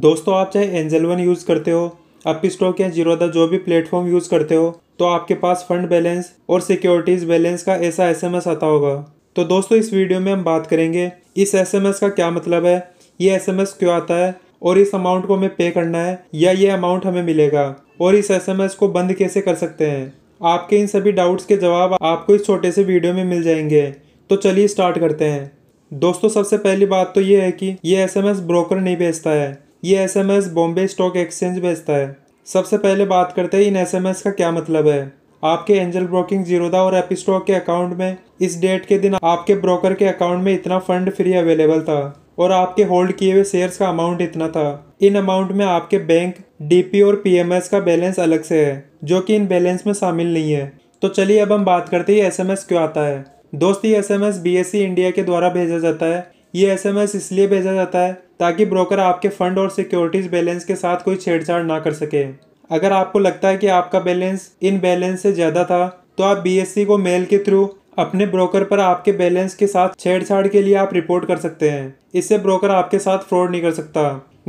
दोस्तों आप चाहे एंजल वन यूज़ करते हो अप स्टॉक या जीरोदा जो भी प्लेटफॉर्म यूज़ करते हो तो आपके पास फंड बैलेंस और सिक्योरिटीज़ बैलेंस का ऐसा एसएमएस आता होगा तो दोस्तों इस वीडियो में हम बात करेंगे इस एसएमएस का क्या मतलब है ये एसएमएस क्यों आता है और इस अमाउंट को हमें पे करना है या ये अमाउंट हमें मिलेगा और इस एस को बंद कैसे कर सकते हैं आपके इन सभी डाउट्स के जवाब आपको इस छोटे से वीडियो में मिल जाएंगे तो चलिए स्टार्ट करते हैं दोस्तों सबसे पहली बात तो ये है कि ये एस ब्रोकर नहीं भेजता है ये एस बॉम्बे स्टॉक एक्सचेंज भेजता है सबसे पहले बात करते हैं इन एस का क्या मतलब है आपके एंजल ब्रोकिंग जीरोदा और एपिस्टॉक के अकाउंट में इस डेट के दिन आपके ब्रोकर के अकाउंट में इतना फंड फ्री अवेलेबल था और आपके होल्ड किए हुए शेयर्स का अमाउंट इतना था इन अमाउंट में आपके बैंक डीपी और पीएमएस का बैलेंस अलग से है जो कि इन बैलेंस में शामिल नहीं है तो चलिए अब हम बात करते हैं एसएमएस क्यों आता है दोस्त ये एस एम इंडिया के द्वारा भेजा जाता है ये एस इसलिए भेजा जाता है ताकि ब्रोकर आपके फंड और सिक्योरिटीज बैलेंस के साथ कोई छेड़छाड़ ना कर सके अगर आपको लगता है कि आपका बैलेंस इन बैलेंस से ज़्यादा था तो आप बी e को मेल के थ्रू अपने ब्रोकर पर आपके बैलेंस के साथ छेड़छाड़ के लिए आप रिपोर्ट कर सकते हैं इससे ब्रोकर आपके साथ फ्रॉड नहीं कर सकता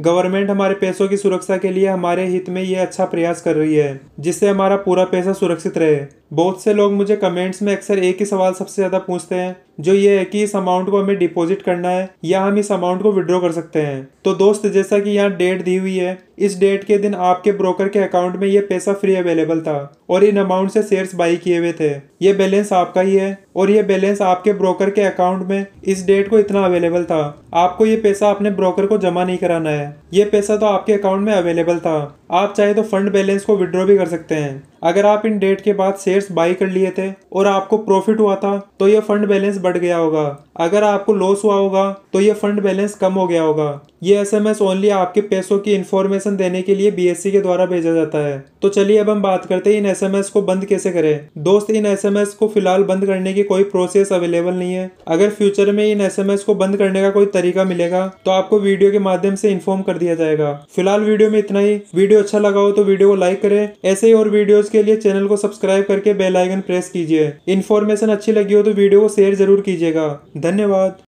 गवर्नमेंट हमारे पैसों की सुरक्षा के लिए हमारे हित में ये अच्छा प्रयास कर रही है जिससे हमारा पूरा पैसा सुरक्षित रहे बहुत से लोग मुझे कमेंट्स में अक्सर एक ही सवाल सबसे ज़्यादा पूछते हैं जो ये है कि इस अमाउंट को हमें डिपॉजिट करना है या हम इस अमाउंट को विड्रॉ कर सकते हैं तो दोस्त जैसा कि यहाँ डेट दी हुई है इस डेट के दिन आपके ब्रोकर के अकाउंट में ये पैसा फ्री अवेलेबल था और इन अमाउंट से शेयर्स बाई किए हुए थे ये बैलेंस आपका ही है और ये बैलेंस आपके ब्रोकर के अकाउंट में इस डेट को इतना अवेलेबल था आपको ये पैसा अपने ब्रोकर को जमा नहीं कराना है ये पैसा तो आपके अकाउंट में अवेलेबल था आप चाहे तो फंड बैलेंस को विड्रॉ भी कर सकते हैं अगर आप इन डेट के बाद शेयर्स बाई कर लिए थे और आपको प्रॉफिट हुआ था तो यह फंड बैलेंस बढ़ गया होगा अगर आपको लॉस हुआ होगा तो यह फंड बैलेंस कम हो गया होगा ये एसएमएस ओनली आपके पैसों की इन्फॉर्मेशन देने के लिए बीएससी के द्वारा भेजा जाता है तो चलिए अब हम बात करते हैं इन एसएमएस को बंद कैसे करें दोस्त इन एसएमएस को फिलहाल बंद करने की कोई प्रोसेस अवेलेबल नहीं है अगर फ्यूचर में इन एसएमएस को बंद करने का कोई तरीका मिलेगा तो आपको वीडियो के माध्यम से इन्फॉर्म कर दिया जाएगा फिलहाल वीडियो में इतना ही वीडियो अच्छा लगा हो तो वीडियो को लाइक करें ऐसे ही और वीडियोज के लिए चैनल को सब्सक्राइब करके बेलाइकन प्रेस कीजिए इन्फॉर्मेशन अच्छी लगी हो तो वीडियो को शेयर जरूर कीजिएगा धन्यवाद